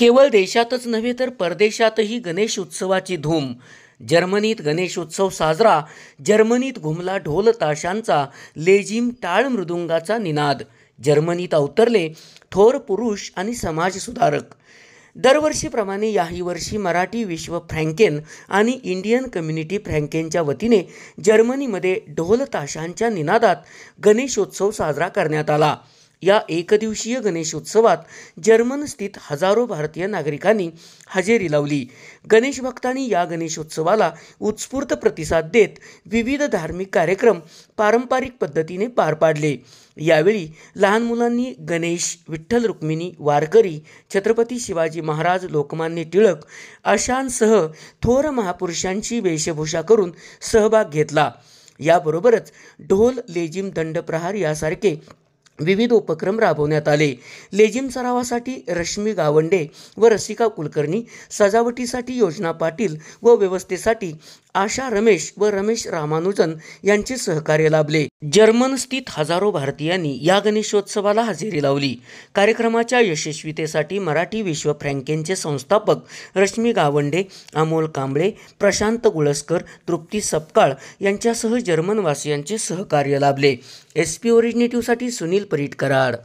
केवळ देशातच नव्हे तर परदेशातही गणेश उत्सवाची धूम जर्मनीत गणेशोत्सव साजरा जर्मनीत घुमला ढोल ताशांचा लेझिम टाळ मृदुंगाचा निनाद जर्मनीत अवतरले थोर पुरुष आणि समाजसुधारक दरवर्षीप्रमाणे याही वर्षी मराठी विश्व फ्रँकेन आणि इंडियन कम्युनिटी फ्रँकेनच्या वतीने जर्मनीमध्ये ढोल ताशांच्या निनादात गणेशोत्सव साजरा करण्यात आला या एकदिवसीय गणेशोत्सवात जर्मनस्थित हजारो भारतीय नागरिकांनी हजेरी लावली गणेश भक्तांनी या गणेशोत्सवाला उत्स्फूर्त प्रतिसाद देत विविध धार्मिक कार्यक्रम पारंपरिक पद्धतीने पार पाडले यावेळी लहान मुलांनी गणेश विठ्ठल रुक्मिणी वारकरी छत्रपती शिवाजी महाराज लोकमान्य टिळक अशांसह थोर महापुरुषांची वेशभूषा करून सहभाग घेतला याबरोबरच ढोल लेजिम दंडप्रहार यासारखे विविध उपक्रम राबवण्यात आले सरावा सरावासाठी रश्मी गावंडे व रसिका कुलकर्णी सजावटीसाठी योजना पाटील व व्यवस्थेसाठी आशा रमेश व रमेश रामानुजन यांचे सहकार्य लाभले जर्मन जर्मनस्थित हजारो भारतीयांनी या गणेशोत्सवाला हजेरी लावली कार्यक्रमाच्या यशस्वीतेसाठी मराठी विश्व फ्रँकेनचे संस्थापक रश्मी गावंडे अमोल कांबळे प्रशांत गुळसकर तृप्ती सपकाळ यांच्यासह जर्मनवासियांचे सहकार्य लाभले एस पी ओरिजिनेटिव्हसाठी सुनील परीटकराड